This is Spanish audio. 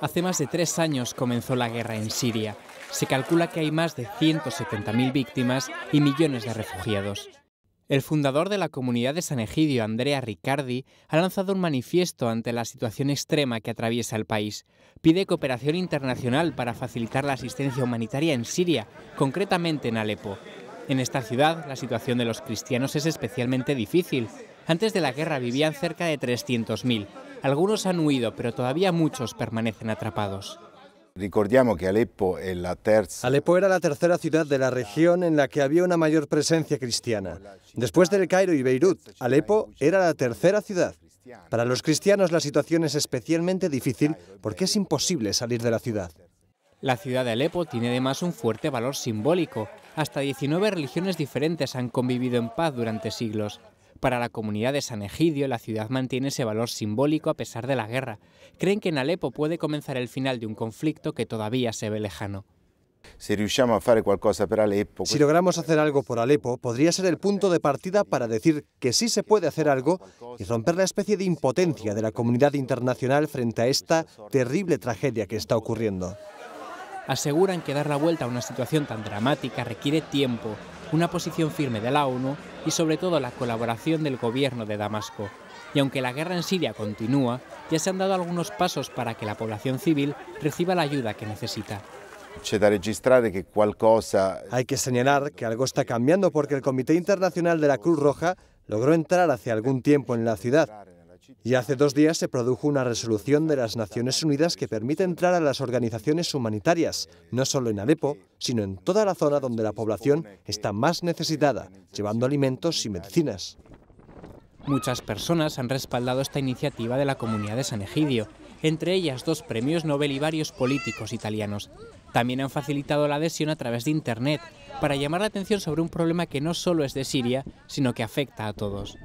Hace más de tres años comenzó la guerra en Siria. Se calcula que hay más de 170.000 víctimas y millones de refugiados. El fundador de la comunidad de San Egidio, Andrea Riccardi, ha lanzado un manifiesto ante la situación extrema que atraviesa el país. Pide cooperación internacional para facilitar la asistencia humanitaria en Siria, concretamente en Alepo. En esta ciudad, la situación de los cristianos es especialmente difícil. Antes de la guerra vivían cerca de 300.000. Algunos han huido, pero todavía muchos permanecen atrapados. Que Alepo, Alepo era la tercera ciudad de la región en la que había una mayor presencia cristiana. Después del Cairo y Beirut, Alepo era la tercera ciudad. Para los cristianos la situación es especialmente difícil porque es imposible salir de la ciudad. La ciudad de Alepo tiene además un fuerte valor simbólico. Hasta 19 religiones diferentes han convivido en paz durante siglos. Para la comunidad de San Egidio, la ciudad mantiene ese valor simbólico a pesar de la guerra. Creen que en Alepo puede comenzar el final de un conflicto que todavía se ve lejano. Si logramos hacer algo por Alepo, podría ser el punto de partida para decir que sí se puede hacer algo y romper la especie de impotencia de la comunidad internacional frente a esta terrible tragedia que está ocurriendo. Aseguran que dar la vuelta a una situación tan dramática requiere tiempo, una posición firme de la ONU y sobre todo la colaboración del gobierno de Damasco. Y aunque la guerra en Siria continúa, ya se han dado algunos pasos para que la población civil reciba la ayuda que necesita. Hay que señalar que algo está cambiando porque el Comité Internacional de la Cruz Roja logró entrar hace algún tiempo en la ciudad y hace dos días se produjo una resolución de las Naciones Unidas que permite entrar a las organizaciones humanitarias, no solo en Alepo, sino en toda la zona donde la población está más necesitada, llevando alimentos y medicinas. Muchas personas han respaldado esta iniciativa de la comunidad de San Egidio, entre ellas dos premios Nobel y varios políticos italianos. También han facilitado la adhesión a través de Internet para llamar la atención sobre un problema que no solo es de Siria, sino que afecta a todos.